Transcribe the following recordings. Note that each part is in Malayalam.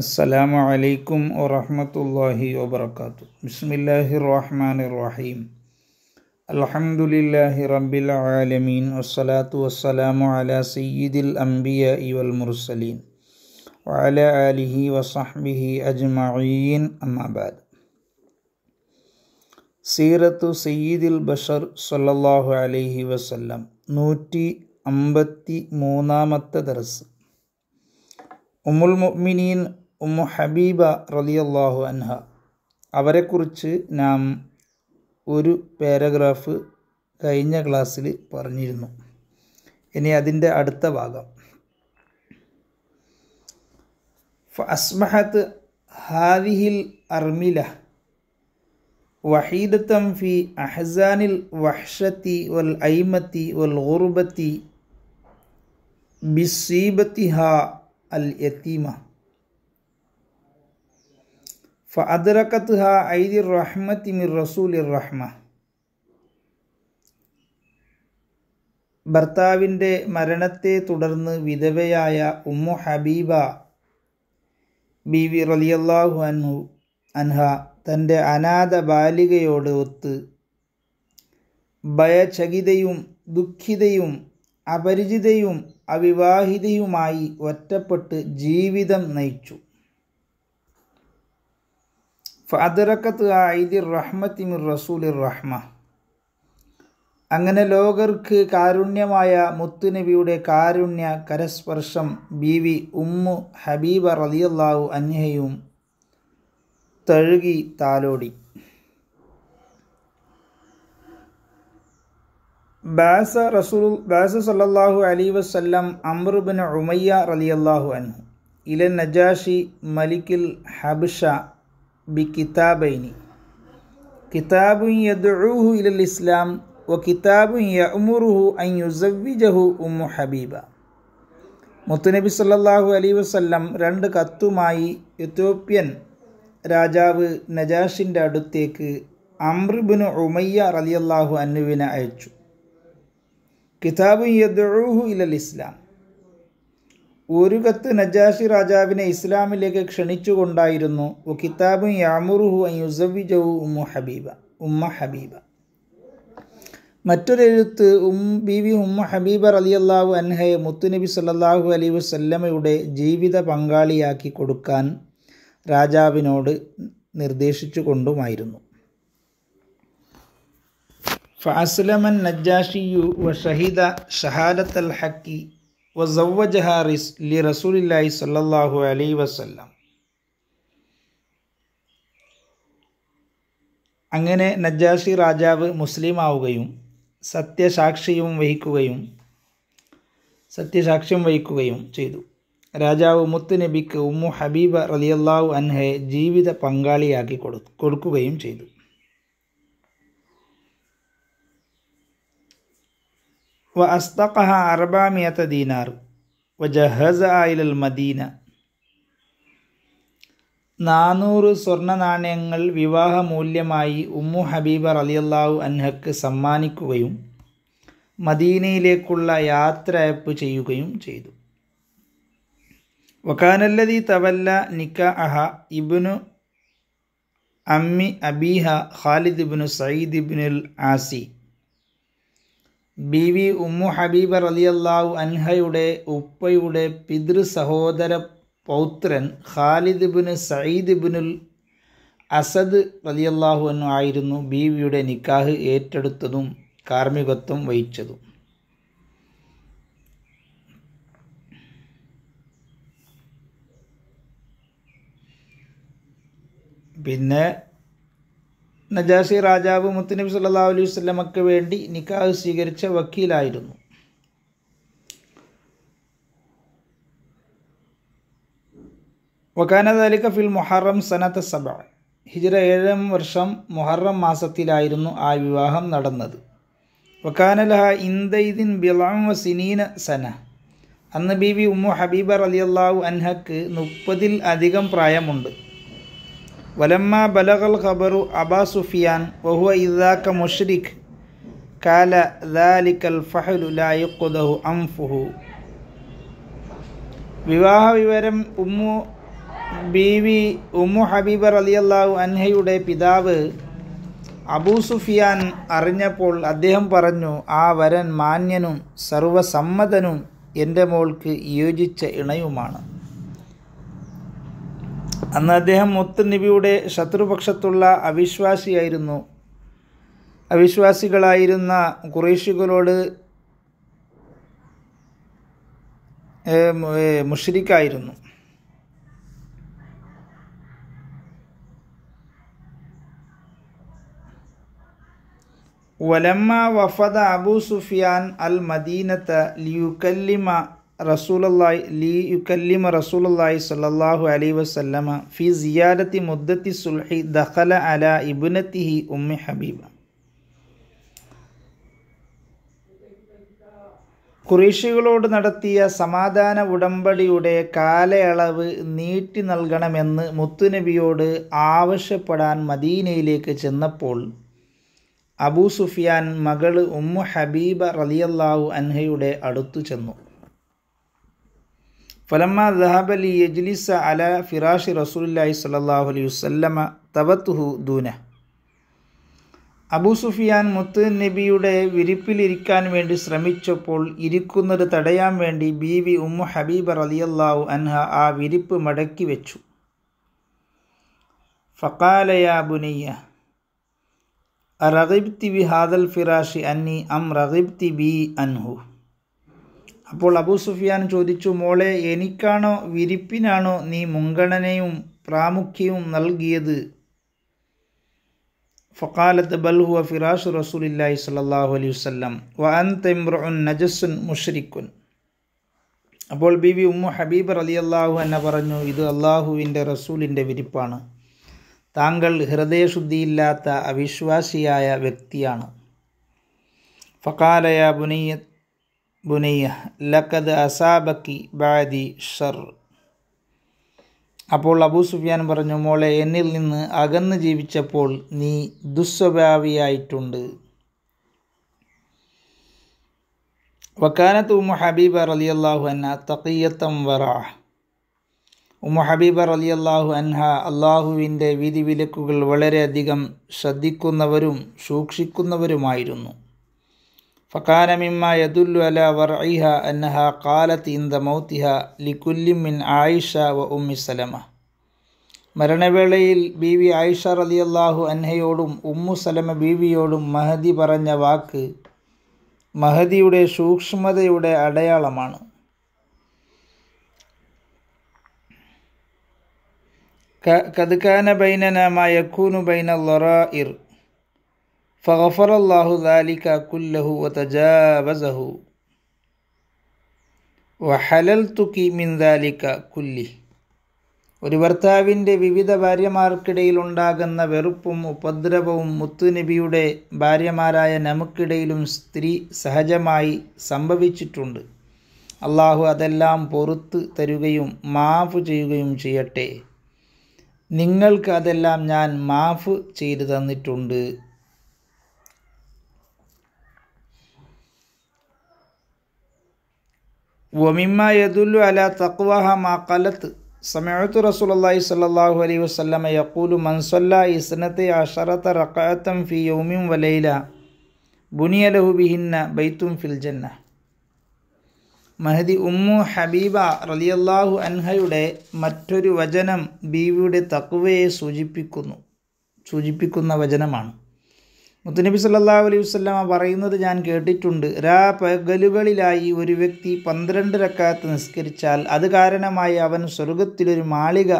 السلام عليكم ورحمة الله وبركاته بسم الله الرحمن الرحيم الحمد لله رب العالمين والصلاة والسلام على سيد الأنبياء والمرسلين وعلى آله وصحبه أجمعين أما بعد سيرة سيد البشر صلى الله عليه وسلم نوتي أمبتي مونامت درس أم المؤمنين ഉമ്മു ഹബീബ റലിയല്ലാഹു അൻഹ അവരെക്കുറിച്ച് നാം ഒരു പാരഗ്രാഫ് കഴിഞ്ഞ ക്ലാസ്സിൽ പറഞ്ഞിരുന്നു ഇനി അതിൻ്റെ അടുത്ത ഭാഗം ഫഅസ്ബഹത്ത് ഹാദിഹിൽ അർമില വഹീദത്തം ഫി അഹ്സാനിൽ വഹ്ഷത്തി വൽ ഐമത്തി വൽ ഗുർബത്തി ഹ അൽ യത്തീമ ഐദിർ റഹ്മത്തി മിർ റസൂലിർ റഹ്മ ഭർത്താവിൻ്റെ മരണത്തെ തുടർന്ന് വിധവയായ ഉമ്മു ഹബീബ വി റലിയല്ലാഹു അനു അൻഹ തൻ്റെ അനാഥ ബാലികയോട് ഒത്ത് ഭയചകിതയും ദുഃഖിതയും അപരിചിതയും അവിവാഹിതയുമായി ഒറ്റപ്പെട്ട് ജീവിതം നയിച്ചു റസൂലിർ റഹ്മ അങ്ങനെ ലോകർക്ക് കാരുണ്യമായ മുത്തുനബിയുടെ കാരുണ്യ കരസ്പർശം ബീവി ഉമ്മു ഹബീബ റലിയല്ലാവു അന്യയും തഴുകി താലോടി ബാസ റസൂൽ ബാസ സല്ലാഹു അലി വസ്ല്ലാം അമ്രുബിൻ ഉമയ്യ റലിയല്ലാഹു അൻഹു ഇല നജാഷി മലിക്കിൽ ഹബ്ഷ ബിക്കിതാബൈനി കിതാബു യദ്ഊഹു ഇലൽ ഇസ്ലാം വ കിതാബു യഅ്മുറുഹു അൻ യുസവ്വിജഹു ഉമ്മു ഹബീബ മുത്തുനബി സല്ലല്ലാഹു അലൈഹി വസല്ലം രണ്ട് കത്തുമായി എത്യോപ്യൻ രാജാവ് നജാഷിൻ്റെ അടുത്തേക്ക് അമ്രിബിന് ഉമയ്യ റലിയല്ലാഹു അന്നുവിനെ അയച്ചു കിതാബു യദ്ഊഹു ഇലൽ ഇസ്ലാം ഒരു കത്ത് നജാഷി രാജാവിനെ ഇസ്ലാമിലേക്ക് ക്ഷണിച്ചുകൊണ്ടായിരുന്നു ഒ കിതാബ് യാമുറുഹു യുസവിജവു ഉമ്മു ഹബീബ ഉമ്മ ഹബീബ മറ്റൊരെഴുത്ത് ഉം ബിവി ഉമ്മ ഹബീബ റലിയല്ലാഹു അൻഹയെ മുത്തുനബി സല്ലാഹു അലൈ വസല്ലമയുടെ ജീവിത പങ്കാളിയാക്കി കൊടുക്കാൻ രാജാവിനോട് നിർദ്ദേശിച്ചു കൊണ്ടുമായിരുന്നു ഫാസ്ലമൻ നജാഷിയു വ ഷഹിദ ഷഹാദത്ത് അൽ ഹക്കി വസൗവജഹാറിസ് ലി റസൂലില്ലായി സല്ലാഹു അലൈ വസല്ലാം അങ്ങനെ നജാഷി രാജാവ് മുസ്ലിം ആവുകയും സത്യസാക്ഷിയും വഹിക്കുകയും സത്യസാക്ഷ്യം വഹിക്കുകയും ചെയ്തു രാജാവ് മുത്ത് നബിക്ക് ഉമ്മു ഹബീബ റലിയല്ലാഹു അൻഹയെ ജീവിത പങ്കാളിയാക്കി കൊടുക്കുകയും ചെയ്തു وأصدقها أربعمائة دينار وجهزها إلى മദീന നാനൂറ് സ്വർണ്ണ നാണയങ്ങൾ വിവാഹമൂല്യമായി ഉമ്മു ഹബീബ റലിയല്ലാഹു അൻഹക്ക് സമ്മാനിക്കുകയും മദീനയിലേക്കുള്ള യാത്രയപ്പ് ചെയ്യുകയും ചെയ്തു വക്കാനല്ലതി തവല്ല നിക്ക അഹ ഇബിനു അമ്മി അബീഹ ഖാലിദ് ഇബിനു സയ്യിദ് ഇബിനുൽ ആസി ബി വി ഉമ്മു ഹബീബ റലിയല്ലാഹു അൻഹയുടെ ഉപ്പയുടെ പിതൃ സഹോദര പൗത്രൻ ഖാലിദ് ബിന് സയ്യിദ് ബിനുൽ അസദ് റലിയല്ലാഹു എന്നു ആയിരുന്നു ബീവിയുടെ നിക്കാഹ് ഏറ്റെടുത്തതും കാർമ്മികത്വം വഹിച്ചതും പിന്നെ നജാസി രാജാവ് മുത്തുനബി സല്ലാ അലൈഹി വസ്ലമക്ക് വേണ്ടി നിക്കാഹ് സ്വീകരിച്ച വക്കീലായിരുന്നു വക്കാനദാലിക്ക ഫിൽ മൊഹറം സനത്ത് സബ ഹിജറ ഏഴാം വർഷം മൊഹറം മാസത്തിലായിരുന്നു ആ വിവാഹം നടന്നത് വക്കാനലഹ ഇന്ദൈദിൻ ബിലാമ സിനീന സന അന്ന് ബി ഉമ്മു ഹബീബർ അലിയല്ലാഹു അൻഹക്ക് മുപ്പതിൽ അധികം പ്രായമുണ്ട് വലമ്മ ബലഗൽ ഖബറു അബാ സുഫിയാൻ വഹുവ ഇദാക്ക മുഷ്രിഖ് കാല ദാലിക്കൽ ഫഹലു ലായുക്കുദഹു അംഫുഹു വിവാഹ വിവരം ഉമ്മു ബീവി ഉമ്മു ഹബീബർ അലിയല്ലാഹു അൻഹയുടെ പിതാവ് അബൂ സുഫിയാൻ അറിഞ്ഞപ്പോൾ അദ്ദേഹം പറഞ്ഞു ആ വരൻ മാന്യനും സർവസമ്മതനും എൻ്റെ മോൾക്ക് യോജിച്ച ഇണയുമാണ് അന്ന് അദ്ദേഹം മുത്തുനബിയുടെ ശത്രുപക്ഷത്തുള്ള അവിശ്വാസിയായിരുന്നു അവിശ്വാസികളായിരുന്ന കുറേശികളോട് മുഷരിക്കായിരുന്നു വലമ്മ വഫദ അബൂ സുഫിയാൻ അൽ മദീനത്ത് ലിയുക്കല്ലിമ റസൂലല്ലായി ലീ യുക്കല്ലിമ റസൂലല്ലായി സല്ലാഹു അലി വസല്ലമ ഫി സിയാദത്തി മുദ്ദത്തി സുൽഹി ദഖല അല ഹി ഉമ്മി ഹബീബ കുറേശികളോട് നടത്തിയ സമാധാന ഉടമ്പടിയുടെ കാലയളവ് നീട്ടി നൽകണമെന്ന് മുത്തുനബിയോട് ആവശ്യപ്പെടാൻ മദീനയിലേക്ക് ചെന്നപ്പോൾ അബൂ സുഫിയാൻ മകള് ഉമ്മു ഹബീബ റലിയല്ലാഹു അൻഹയുടെ അടുത്തു ചെന്നു ഫലമ്മ അലി യജ്ലിസ അല ഫിറാഷ് റസൂലി സലാഹു അലൈഹി വസ്ല്ലമ തവത്തുഹു ദൂന അബൂ സുഫിയാൻ മുത്ത് നബിയുടെ വിരിപ്പിലിരിക്കാൻ വേണ്ടി ശ്രമിച്ചപ്പോൾ ഇരിക്കുന്നത് തടയാൻ വേണ്ടി ബീവി ഉമ്മു ഹബീബ റലിയല്ലാഹു അൻഹ ആ വിരിപ്പ് മടക്കി വെച്ചു ഫക്കാലയാ ബുനയ്യ റഗിബ്തി ബി ഹാദൽ ഫിറാഷി അന്നി അം റഗിബ്തി ബി അൻഹു അപ്പോൾ അബൂ സുഫിയാൻ ചോദിച്ചു മോളെ എനിക്കാണോ വിരിപ്പിനാണോ നീ മുൻഗണനയും പ്രാമുഖ്യവും നൽകിയത് ഫക്കാലത്ത് ബൽഹുവ ഫിറാഷ് റസൂലില്ലാഹി സല്ലാഹു അലൈഹി വസ്ലം വൻ തെമ്രുൻ നജസ്സുൻ മുഷരിക്കുൻ അപ്പോൾ ബിബി ഉമ്മു ഹബീബ് അലി അള്ളാഹു എന്നെ പറഞ്ഞു ഇത് അള്ളാഹുവിൻ്റെ റസൂലിൻ്റെ വിരിപ്പാണ് താങ്കൾ ഹൃദയശുദ്ധിയില്ലാത്ത അവിശ്വാസിയായ വ്യക്തിയാണ് ഫക്കാലയ ബുനയ്യത്ത് ബുനയ്യ ലക്കത് അസാബക്കി ബാദി ഷർ അപ്പോൾ അബൂ സുഫിയാൻ പറഞ്ഞു മോളെ എന്നിൽ നിന്ന് അകന്ന് ജീവിച്ചപ്പോൾ നീ ദുസ്വഭാവിയായിട്ടുണ്ട് വക്കാനത്ത് ഉമ്മ ഹബീബ റലി അള്ളാഹു അന്ന തക്കീയത്തം വറ ഉമ്മ ഹബീബ റലി അള്ളാഹു അൻഹ അള്ളാഹുവിൻ്റെ വിധിവിലക്കുകൾ വളരെയധികം ശ്രദ്ധിക്കുന്നവരും സൂക്ഷിക്കുന്നവരുമായിരുന്നു فكان مما يدل على ورعها أنها قالت عند موتها لكل من عائشة وأم سلمة മരണവേളയിൽ ബി വി ആയിഷ റലിയല്ലാഹു അൻഹയോടും ഉമ്മു സലമ ബീവിയോടും മഹദി പറഞ്ഞ വാക്ക് മഹദിയുടെ സൂക്ഷ്മതയുടെ അടയാളമാണ് ക കദ്കാന ബൈനന മയക്കൂനു ബൈന ലൊറ ഇർ فغفر الله ذلك കുല്ലഹു وتجاوزه وحللتك من ذلك കുല്ലി ഒരു ഭർത്താവിൻ്റെ വിവിധ ഭാര്യമാർക്കിടയിൽ ഉണ്ടാകുന്ന വെറുപ്പും ഉപദ്രവവും മുത്തുനബിയുടെ ഭാര്യമാരായ നമുക്കിടയിലും സ്ത്രീ സഹജമായി സംഭവിച്ചിട്ടുണ്ട് അള്ളാഹു അതെല്ലാം പൊറത്ത് തരുകയും മാഫ് ചെയ്യുകയും ചെയ്യട്ടെ നിങ്ങൾക്ക് അതെല്ലാം ഞാൻ മാഫ് ചെയ്തു തന്നിട്ടുണ്ട് ومما يدل على تقواها ما قالت سمعت رسول الله صلى الله عليه وسلم يقول من صلى اثنتي عشرة ركعة في يوم وليلة بني له بهن بيت في الجنة മഹദി ഉമ്മു ഹബീബ റലിയല്ലാഹു അൻഹയുടെ മറ്റൊരു വചനം ബീവിയുടെ തഖ്‌വയെ സൂചിപ്പിക്കുന്നു സൂചിപ്പിക്കുന്ന വചനമാണ് മുത്തുനബി സല്ലാ അലൈഹി വസ്ലാമ പറയുന്നത് ഞാൻ കേട്ടിട്ടുണ്ട് രാ പകലുകളിലായി ഒരു വ്യക്തി പന്ത്രണ്ട് രക്കാത്ത് നിസ്കരിച്ചാൽ അത് കാരണമായി അവൻ സ്വർഗത്തിലൊരു മാളിക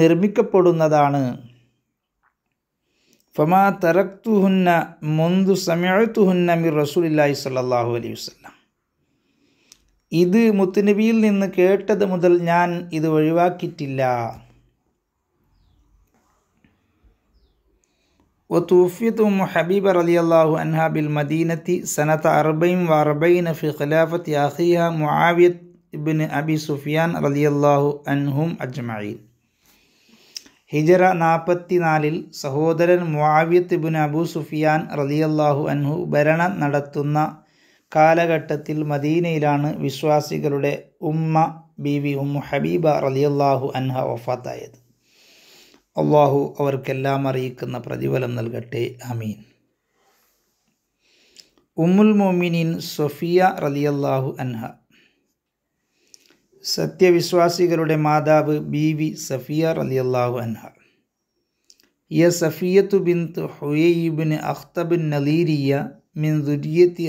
നിർമ്മിക്കപ്പെടുന്നതാണ് ഫമാ തറക്തുഹുന്ന മുന്തു സമയത്തുഹുന്ന മിർ റസൂലില്ലാഹി സല്ലാഹു അലൈഹി വസ്ലാം ഇത് മുത്തുനബിയിൽ നിന്ന് കേട്ടത് മുതൽ ഞാൻ ഇത് ഒഴിവാക്കിയിട്ടില്ല وتوفيتهم حبيبة رضي الله عنها بالمدينة سنة أربع وأربعين في خلافة أخيها معاوية بن أبي سفيان رضي الله عنهم أجمعين ഹിജറ നാൽപ്പത്തിനാലിൽ സഹോദരൻ മുവാവിയത്ത് ബിൻ അബു സുഫിയാൻ റലിയല്ലാഹു അൻഹു ഭരണം നടത്തുന്ന കാലഘട്ടത്തിൽ മദീനയിലാണ് വിശ്വാസികളുടെ ഉമ്മ ബീവി ഉമ്മു ഹബീബ റലിയല്ലാഹു അൻഹ വഫാത്തായത് അള്ളാഹു അവർക്കെല്ലാം അറിയിക്കുന്ന പ്രതിഫലം നൽകട്ടെ അമീൻ ഉമ്മുൽ മോമിനിൻ സൊഫിയ അള്ളാഹു അൻഹ സത്യവിശ്വാസികളുടെ മാതാവ് വി സഫിയ അള്ളാഹു അൻഹ യ സഫിയത്തു ബിൻ ഹുയബിന് അഖ്തബിൻ നലീരിയ മിൻ ദുരിയത്തി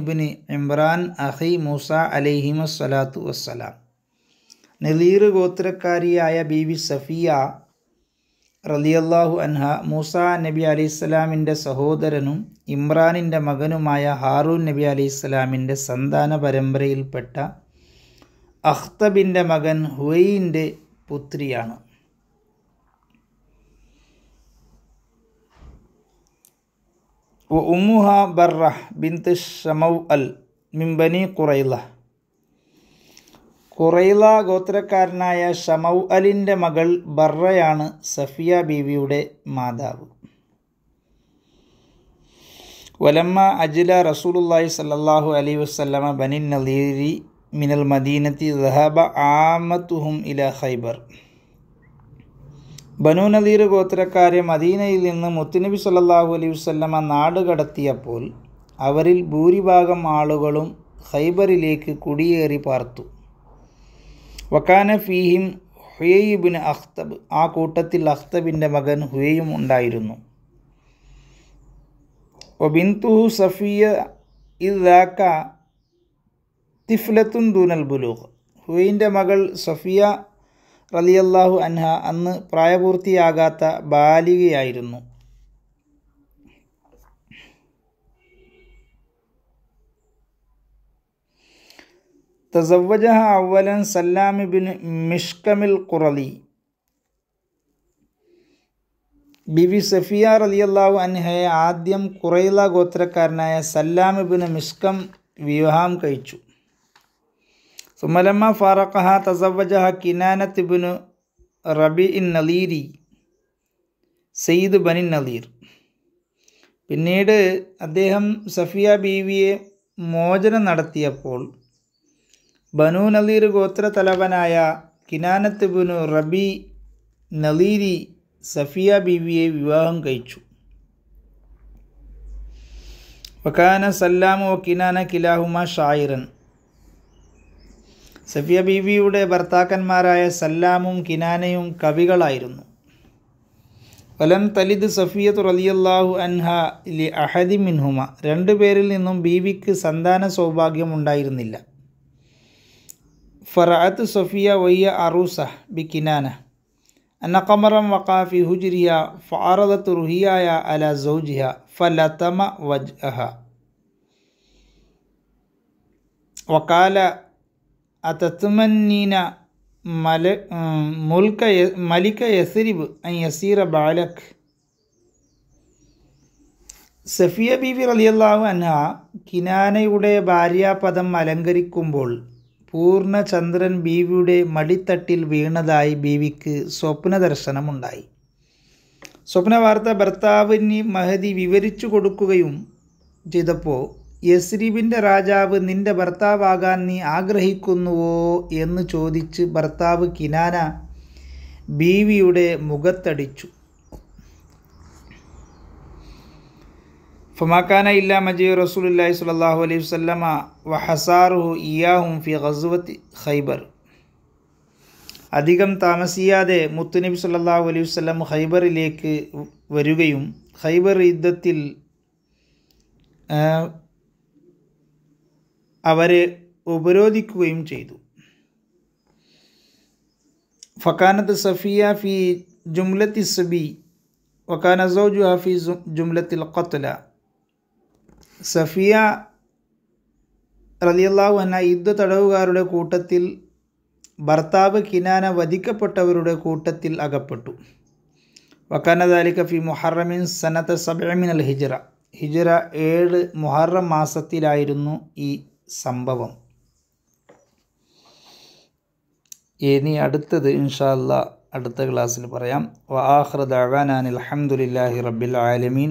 ഇബിന് ഇമ്രാൻ അഹൈ മൂസ അലൈഹിമ വസ്സലാം നലീർ ഗോത്രക്കാരിയായ വി സഫിയ റലിയല്ലാഹു അൻഹ മൂസ നബി അലി ഇസ്ലാമിൻ്റെ സഹോദരനും ഇമ്രാനിൻ്റെ മകനുമായ ഹാറൂൻ നബി അലി ഇസ്ലാമിൻ്റെ സന്താന പരമ്പരയിൽപ്പെട്ട അഖ്തബിൻ്റെ മകൻ ഹുവൈൻ്റെ പുത്രിയാണ് ഉമ്മുഹ ബർറ ബിന്ത് ഷമൗ അൽ മിംബനി കുറയില്ല ഖുറൈല ഗോത്രക്കാരനായ ഷമൗ അലിൻ്റെ മകൾ ബർറയാണ് സഫിയ ബീവിയുടെ മാതാവ് വലമ്മ അജില റസൂലുല്ലാഹി സല്ലാഹു അലൈഹി വസ്ലമ ബനിൻ നദീരി മിനൽ മദീനത്തി ദഹബ ആമത്തുഹും ഇല ഖൈബർ ബനു നദീർ ഗോത്രക്കാരെ മദീനയിൽ നിന്ന് മുത്തുനബി സല്ലാഹു അലൈഹി വസ്ലമ നാട് കടത്തിയപ്പോൾ അവരിൽ ഭൂരിഭാഗം ആളുകളും ഖൈബറിലേക്ക് കുടിയേറി പാർത്തു വക്കാന ഫീഹിം ഹുയബിന് അഖ്തബ് ആ കൂട്ടത്തിൽ അഖ്തബിൻ്റെ മകൻ ഹുയയും ഉണ്ടായിരുന്നു ഒബിൻതുഹു സഫിയ ഇദാക്ക തിഫ്ലത്തുൻ ദൂനൽ ബുലൂഹ് ഹുയിൻ്റെ മകൾ സഫിയ റലിയല്ലാഹു അൻഹ അന്ന് പ്രായപൂർത്തിയാകാത്ത ബാലികയായിരുന്നു തസവജ അവലൻ സല്ലാമി ബിൻ മിഷ്കമിൽ കുറലി ബിവി സഫിയ റലിയല്ലാഹു അൻഹയെ ആദ്യം കുറയില ഗോത്രക്കാരനായ ബിൻ മിഷ്കം വിവാഹം കഴിച്ചു സുമലമ്മ തസവജ തസവജഹ ബിൻ റബി ഇൻ നലീരി സെയ്ദ് ബനിൻ നലീർ പിന്നീട് അദ്ദേഹം സഫിയ ബീവിയെ മോചനം നടത്തിയപ്പോൾ ബനു നദീർ ഗോത്ര തലവനായ കിനാനത്ത് ബുനു റബി നദീരി സഫിയ ബീവിയെ വിവാഹം കഴിച്ചു വക്കാന സല്ലാമു കിനാന കിലാഹുമ ഷായിറൻ സഫിയ ബീവിയുടെ ഭർത്താക്കന്മാരായ സല്ലാമും കിനാനയും കവികളായിരുന്നു വലം തലിദ് സഫിയത്ത് റലിയല്ലാഹു അൻഹ ലി അഹദി മിൻഹുമ രണ്ടുപേരിൽ പേരിൽ നിന്നും ബീവിക്ക് സന്താന സൗഭാഗ്യം ഉണ്ടായിരുന്നില്ല فرأت صفية وهي عروسة بكنانة أن قمرا وقع في هجرها فعرضت روحيا على زوجها فلتم وجهها وقال أتتمنين ملك ملك يثرب أن يسير بعلك സഫിയ ബീവി റലിയല്ലാഹു അൻഹ കിനാനയുടെ ഭാര്യാപദം അലങ്കരിക്കുമ്പോൾ പൂർണ്ണചന്ദ്രൻ ബീവിയുടെ മടിത്തട്ടിൽ വീണതായി ബീവിക്ക് സ്വപ്നദർശനമുണ്ടായി സ്വപ്നവാർത്ത ഭർത്താവിന് മഹതി വിവരിച്ചു കൊടുക്കുകയും ചെയ്തപ്പോൾ യസ്രീബിൻ്റെ രാജാവ് നിന്റെ ഭർത്താവാകാൻ നീ ആഗ്രഹിക്കുന്നുവോ എന്ന് ചോദിച്ച് ഭർത്താവ് കിനാന ബീവിയുടെ മുഖത്തടിച്ചു فما كان إلا مجيء رسول الله صلى الله عليه وسلم وحصاره إياهم في غزوة خيبر അധികം താമസിയാതെ മുത്തുനബി സല്ലാഹു അലൈഹി വസ്ലം ഖൈബറിലേക്ക് വരികയും ഖൈബർ യുദ്ധത്തിൽ അവരെ ഉപരോധിക്കുകയും ചെയ്തു ഫക്കാനത്ത് സഫിയ ഫി ജുംലത്തി സബി വക്കാന സൗജു ഹഫി ജുംലത്തിൽ ഖത്ല സഫിയ റലിയല്ലാഹു എന്ന യുദ്ധ തടവുകാരുടെ കൂട്ടത്തിൽ ഭർത്താവ് കിനാന വധിക്കപ്പെട്ടവരുടെ കൂട്ടത്തിൽ അകപ്പെട്ടു വക്കാനദാലിക ഫി മുഹറമിൻ സനത്ത് സബമിൻ അൽ ഹിജറ ഹിജറ ഏഴ് മുഹറം മാസത്തിലായിരുന്നു ഈ സംഭവം ഇനി അടുത്തത് ഇൻഷാല്ല അടുത്ത ക്ലാസ്സിൽ പറയാം വ ആഹ്റദാൻ അലഹമുല്ലാഹി റബ്ബിൽ ആലമീൻ